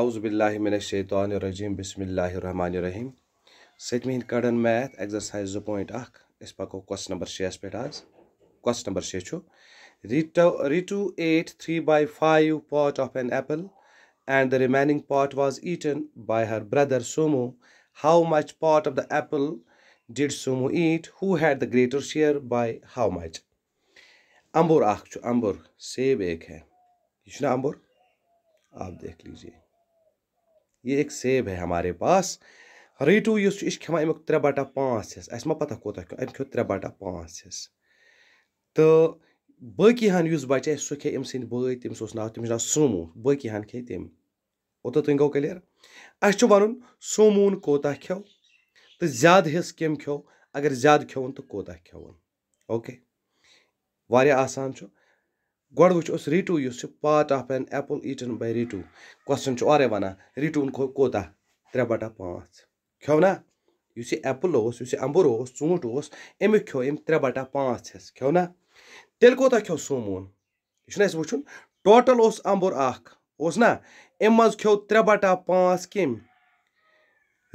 आउज़बिल्लिमिनशैतरजीम बसमीम सतम कड़न मैथ एक्सरसाइज जो पॉइंट अख अस पको कस नंबर शेस पे आज कस नंबर शे Ritu ate three by five part of an apple and the remaining part was eaten by her brother Somu how much part of the apple did Somu eat who had the greater share by how much अम्बुर अख सेब एक है यह अम्बुर आप देख लीजिए ये एक सेब है हमारे पास रेटू इस खान अमुक त्रे बटा पाँच हिस्स अस मा पता कोत अम खो त्रे बटा पाँच हिस्स तो बाकी हन यु बचे सो खे अम सद बे तम ना तम ना सोमो बाकी हन खे तम ओत तुम गो क्लियर अस वन सोमून कूत खे तो ज्यादा हिस्स कम खे अगर ज्यादा खोन तो कूत खोन ओके वाह आसान گۄڈٕ وٕچھ أسۍ ریٖٹوٗ یُس چھُ part of an apple eaten by Ritu question چھُ اورَے وَنان رِٹوٗن کھوٚت کوتاہ ترٛےٚ بَٹا پانٛژھ کھیوٚو نہ یُس یہِ ایپٕل اوس یُس یہِ اَمبُر اوس ژوٗنٛٹھ اوس اَمیُک کھیوٚو أمۍ ترٛےٚ بَٹا پانٛژھ حِصہٕ کھیوٚو نہ تیٚلہِ کوتاہ کھیوٚو سوموٗن یہِ چھُنہٕ اَسہِ وٕچھُن ٹوٹَل اوس اَمبُر اَکھ اوس نہ اَمہِ منٛز کھیوٚو ترٛےٚ بَٹا پانٛژھ کٔمۍ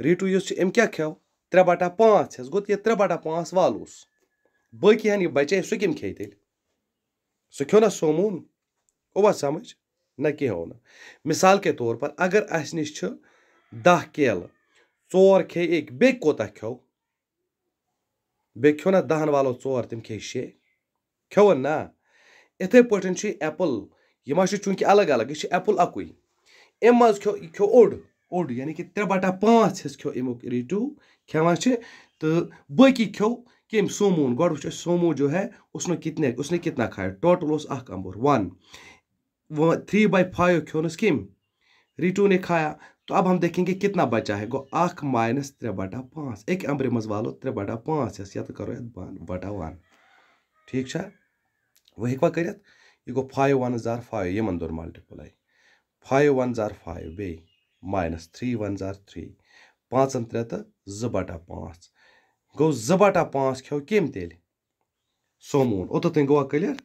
ریٖٹوٗ یُس چھُ أمۍ کیٛاہ کھیوٚو ترٛےٚ بَٹا پانٛژھ حِصہٕ گوٚو یہِ ترٛےٚ بَٹا پانٛژھ والوٗس باقٕے ہَن یہِ بَچے سُہ کٔمۍ کھیٚیہِ تیٚلہِ سُہ کھیو نہ سوموٗن اوٚوا سَمٕجھ نہ کیٚنٛہہ نہٕ مِثال کے طور پر اگر اَسہِ نِش چھِ دَہ کیلہٕ ژور کھیٚیہِ أکۍ بیٚیہِ کوتاہ کھیٚو بیٚیہِ کھیٚو نہ دَہن والو ژور تِم کھیٚیہِ شیٚے کھیٚوَن نہ یِتھٕے پٲٹھۍ چھُ یہِ ایپٕل یہِ ما چھُ چوٗنٛکہِ الگ الگ یہِ چھُ ایپٕل اَکُے اَمہِ منٛز کھیٚو یہِ کھیٚو اوٚڑ اوٚڑ یعنے کہِ ترٛےٚ بَٹا پانٛژھ حِصہٕ کھیٚو اَمیُک رِٹِو کھٮ۪وان چھِ تہٕ بٲقی کھیٚو कम सोमून गौड़ सोमू जो है उसने कितने उसने कितना खाया टोटल उस अंबुर वन वो थ्री बाई फाइव खिस कम रिटू ने खाया तो अब हम देखेंगे कितना बचा है गो अख माइनस त्रे बटा पाँच एक अंबरे मज वालो त्रे बटा पाँच ये तो करो बटा वन ठीक है वो हेकवा कर गो फाइव वन जार फाइव यमन दोन मल्टिप्लाई फाइव वन जार फाइव बे माइनस थ्री वन जार थ्री पाँचन त्रे तो जटा बटा पाँच गो जो बटा पाँच खो कम तेल सोमून ओतन गवा क्लियर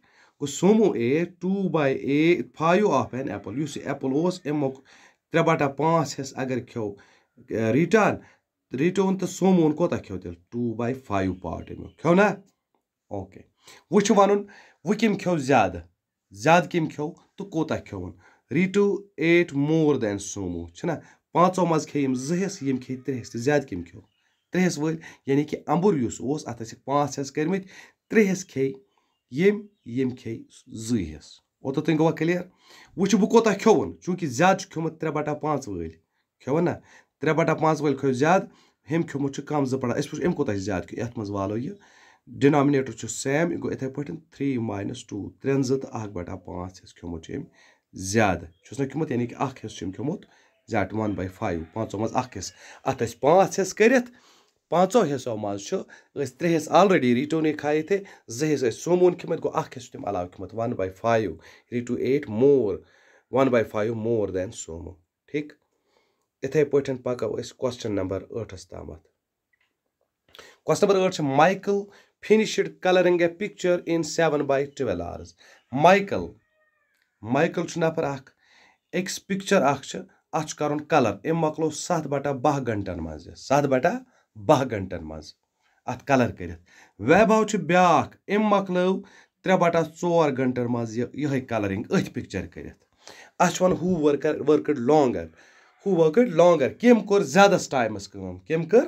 गो सोमो ए टू बाय ए फाइव ऑफ एन एपल उस एपल अमुक त्रे बटा पाँच हेस अगर खो रिटर्न रिटर्न तो सोमून कौत खो तेल टू बाय फाइव पार्ट अमु खो ना ओके वो वन वो कम खो ज्यादा ज्यादा कम खो तो कोत खोन Ritu ate more than Somu पाँचों मज खे जि हिस्स खे त्रे हिस्स ज्यादा कम खो ترٛےٚ ہَس وٲلۍ یعنی کہِ اَمبُر یُس اوس اَتھ ٲسِکھ پانٛژھ حِصہٕ کٔرمٕتۍ ترٛےٚ حِصہٕ کھیٚے ییٚمۍ ییٚمۍ کھیٚے زٕے حِصہٕ اوٚتَتھ تانۍ گوٚوا کٕلیر وٕچھ بہٕ کوتاہ کھیوٚوُن چوٗنٛکہِ زیادٕ چھُ کھیوٚمُت ترٛےٚ بَٹا پانٛژھ وٲلۍ کھیوٚوُن نہ ترٛےٚ بَٹا پانٛژھ وٲلۍ کھیوٚو زیادٕ ہُمۍ کھیوٚمُت چھُ کَم زٕ بَٹا أسۍ وٕچھو أمۍ کوٗتاہ چھِ زیادٕ کھیوٚو یَتھ منٛز والو یہِ ڈِنامِنیٹَر چھُ سیم یہِ گوٚو یِتھَے پٲٹھۍ تھرٛی ماینَس ٹوٗ ترٛٮ۪ن زٕ تہٕ اَکھ بَٹا پانٛژھ حِصہٕ کھیوٚمُت چھُ أمۍ زیادٕ چھُس نہ کھیوٚمُت یعنی کہِ اَکھ حِصہٕ چھُ أمۍ کھیوٚمُت زیادٕ وَن باے فایِو پانٛژو منٛز اَکھ حِصہٕ اَتھ ٲسۍ پانٛژھ حِصہٕ کٔرِتھ पाँचों हिस्सों मे त्रे हिस्स आलरेडी रिटो ने खाए थे जै हिस्स सोमोन खिमत गो अख तुम अलाव खिमत one by five Ritu ate more one by five more than Somu ठीक इथे पे पको क्वेश्चन नंबर ٲٹھس तम क्वेश्चन नंबर ٲٹھ Michael finished colouring a picture in seven by twelve hours Michael Michael नफर अक्स पिक्चर अख कलर अम मको सत बटा बह घंटन मज सत बटा باہ گنٹن منٛز اَتھ کَلَر کٔرِتھ ویبو چھُ بیٛاکھ أمۍ مۄکلٲو ترٛےٚ بَٹا ژور گنٹن منٛز یہِ یِہوٚے کَلرِنٛگ أتھۍ پِکچَر کٔرِتھ اَسہِ چھُ وَنان ہوٗ ؤرکَر ؤرکٕڈ لانٛگر ہوٗ ؤرکٕڈ لانٛگر کٔمۍ کوٚر زیادَس ٹایمَس کٲم کٔمۍ کٔر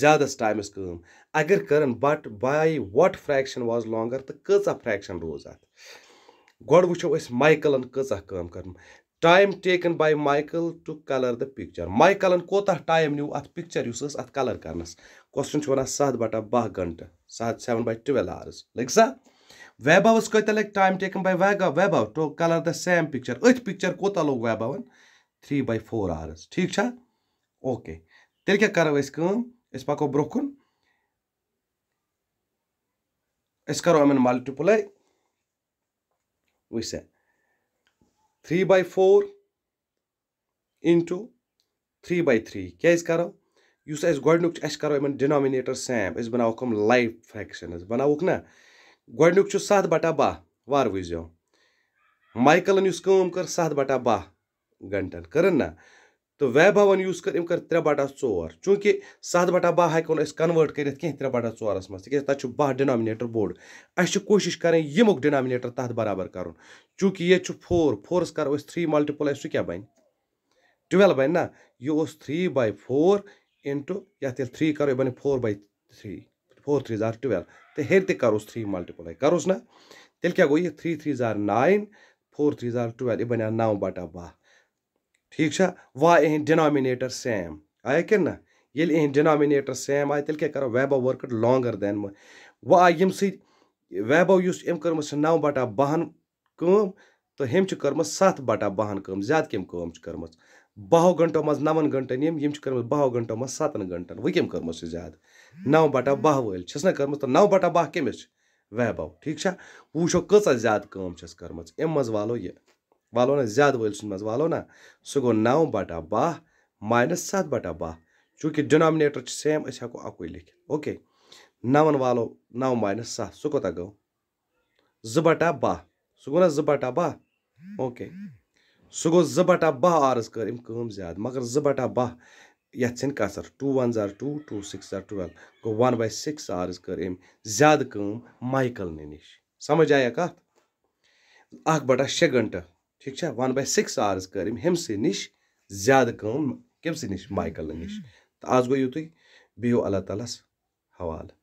زیادَس ٹایمَس کٲم اگر کَرَن but by what fraction was longer تہٕ کۭژاہ فرٛیکشَن روز اَتھ گۄڈٕ وٕچھو أسۍ مایکَلَن کۭژاہ کٲم کٔرٕم time taken by Michael to colour the picture माइकलन कोता टाइम न्यू अत पिक्चर उस अत कलर करनस क्वेश्चन वन सत बटा बह गंट सत सेवन बाय टुवेल आवर्स लग सा वैभव कत लग टाइम टेकन बाय वैगव Vaibhav to colour the same picture अथ पिक्चर कोत लोग वैभवन थ्री बाय फोर आवर्स ठीक है ओके तेल क्या करो अस पको ब्रो कुन करो अमन मल्टिप्लाई वैसे three by four into three by three क्या करो इस गुक करो इन डिनोमिनेटर सैम बनावक हम लाइफ फ्रैक्शन बनावक ना गुक सत बटा बह वार वो माइकलन कर सत बटा बह घंटन कर ना तो वह भवन यूज कर त्रे बटा ओर चूंकि सत बटा बह हेको कन्वर्ट कर त्रे बटा ओरस मैं तक बह डिनेटर बोर्ड अस कोशिश करें यमुक डिनेटर तथा बराबर कर चूंकि ये फोर फोरस तो करो थ्री मल्टिप्लाई सू क्या बन टल बन ना यह थ्री बाई फोर इंटू ये थ्री करो बन four by three four three जार टल तो हेर ते करो थ्री मल्टिप्लाई करोस ना तेल क्या गो थ्री थ्री जार नाइन फोर थ्री जार टल यह बनो नौ बटा बह ठीक है वह आए इन सेम आया कि ना ये इन डिनामिनेटर सेम आए तेल क्या करो वेब वर्क लॉगर दैन मो वह आई यम सी वेब ऑफ एम कर मुझे बटा बहन तो हम चु कर बटा बहन कम ज्याद कम चु कर मुझे बहो घंटों नवन घंटन कर मुझे बहो घंटों मस सातन घंटन वही किम कर ज्यादा ज्याद बटा बह वेल चस ना कर मुझे तो नाउ बटा बह किम इस ठीक वो शो कसा ज्याद कम मज वालो ये वालों ना ज़्यादा वलसुन वालों ना सो गो नौ बटा बह माइनस सत बटा बह चूंकि डिनोमिनेटर सेम अस हेको अकु ओके नवन वालो नौ माइनस सह सह कोत गो जटा बटा बह सह गो ना जटा बह ओके सो गो ज बह आरज कर कम ज्यादा मगर जटा बह ये कसर टू वन जार टू टू सिक्स जार टुवेल्व गो वन बाय सिक्स आरज कर ज्यादा कम माइकल नश समझ आया कत बटा शे घंटा ٹھیٖک چھا وَن باے سِکِس آوٲرٕس کٔر أمۍ ہیٚمسٕے نِش زیادٕ کٲم کٔمۍ سٕے نِش مایکَلہٕ نِش تہٕ آز گوٚو یُتُے بِہِو اللہ تعالیٰ ہَس حوالہٕ